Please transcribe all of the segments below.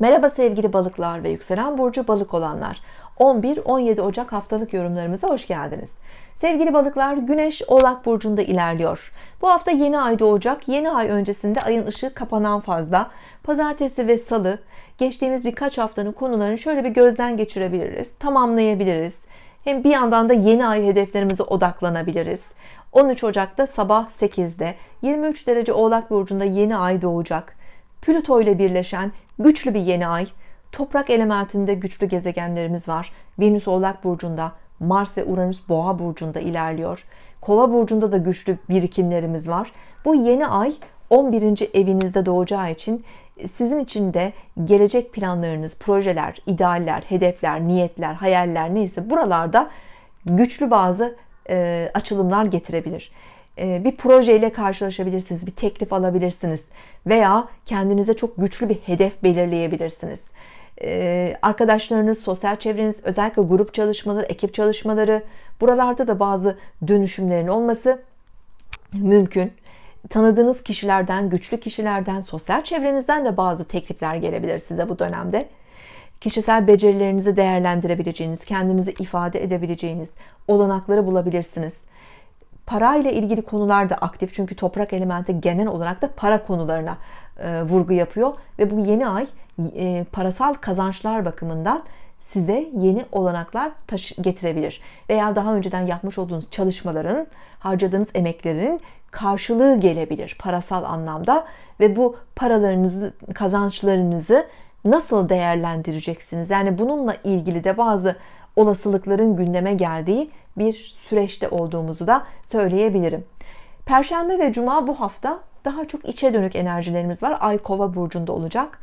Merhaba sevgili balıklar ve yükselen burcu balık olanlar. 11-17 Ocak haftalık yorumlarımıza hoş geldiniz. Sevgili balıklar, Güneş Oğlak burcunda ilerliyor. Bu hafta yeni ay doğacak. Yeni ay öncesinde ayın ışığı kapanan fazla. Pazartesi ve salı geçtiğimiz birkaç haftanın konularını şöyle bir gözden geçirebiliriz, tamamlayabiliriz. Hem bir yandan da yeni ay hedeflerimize odaklanabiliriz. 13 Ocak'ta sabah 8'de 23 derece Oğlak burcunda yeni ay doğacak. Plüto ile birleşen güçlü bir yeni ay, toprak elementinde güçlü gezegenlerimiz var. Venüs Oğlak Burcu'nda, Mars ve Uranüs Boğa Burcu'nda ilerliyor. Kova Burcu'nda da güçlü birikimlerimiz var. Bu yeni ay 11. evinizde doğacağı için e, sizin için de gelecek planlarınız, projeler, idealler, hedefler, niyetler, hayaller neyse buralarda güçlü bazı e, açılımlar getirebilir. E, bir projeyle karşılaşabilirsiniz, bir teklif alabilirsiniz veya kendinize çok güçlü bir hedef belirleyebilirsiniz. E, arkadaşlarınız, sosyal çevreniz, özellikle grup çalışmaları, ekip çalışmaları, buralarda da bazı dönüşümlerin olması mümkün. Tanıdığınız kişilerden, güçlü kişilerden, sosyal çevrenizden de bazı teklifler gelebilir size bu dönemde kişisel becerilerinizi değerlendirebileceğiniz, kendinizi ifade edebileceğiniz olanakları bulabilirsiniz. Parayla ilgili konular da aktif çünkü toprak elementi genel olarak da para konularına e, vurgu yapıyor ve bu yeni ay e, parasal kazançlar bakımından size yeni olanaklar taşı getirebilir. Veya daha önceden yapmış olduğunuz çalışmaların, harcadığınız emeklerin karşılığı gelebilir parasal anlamda ve bu paralarınızı, kazançlarınızı nasıl değerlendireceksiniz? Yani bununla ilgili de bazı olasılıkların gündeme geldiği bir süreçte olduğumuzu da söyleyebilirim. Perşembe ve Cuma bu hafta daha çok içe dönük enerjilerimiz var. Ay kova burcunda olacak.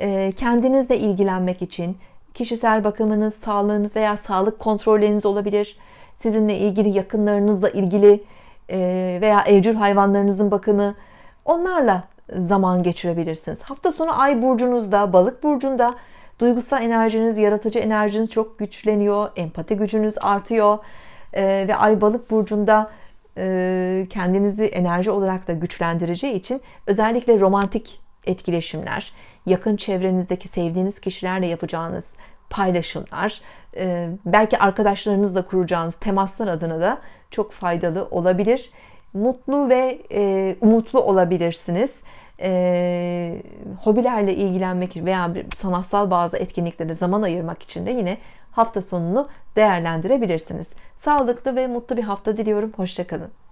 Ee, kendinizle ilgilenmek için kişisel bakımınız, sağlığınız veya sağlık kontrolleriniz olabilir. Sizinle ilgili yakınlarınızla ilgili e, veya evcil hayvanlarınızın bakımı onlarla zaman geçirebilirsiniz. Hafta sonu ay burcunuzda, balık burcunda duygusal enerjiniz, yaratıcı enerjiniz çok güçleniyor. Empati gücünüz artıyor. Ee, ve Ay Balık burcunda e, kendinizi enerji olarak da güçlendireceği için özellikle romantik etkileşimler, yakın çevrenizdeki sevdiğiniz kişilerle yapacağınız paylaşımlar, e, belki arkadaşlarınızla kuracağınız temaslar adına da çok faydalı olabilir. Mutlu ve e, umutlu olabilirsiniz e, hobilerle ilgilenmek veya sanatsal bazı etkinliklere zaman ayırmak için de yine hafta sonunu değerlendirebilirsiniz. Sağlıklı ve mutlu bir hafta diliyorum. Hoşçakalın.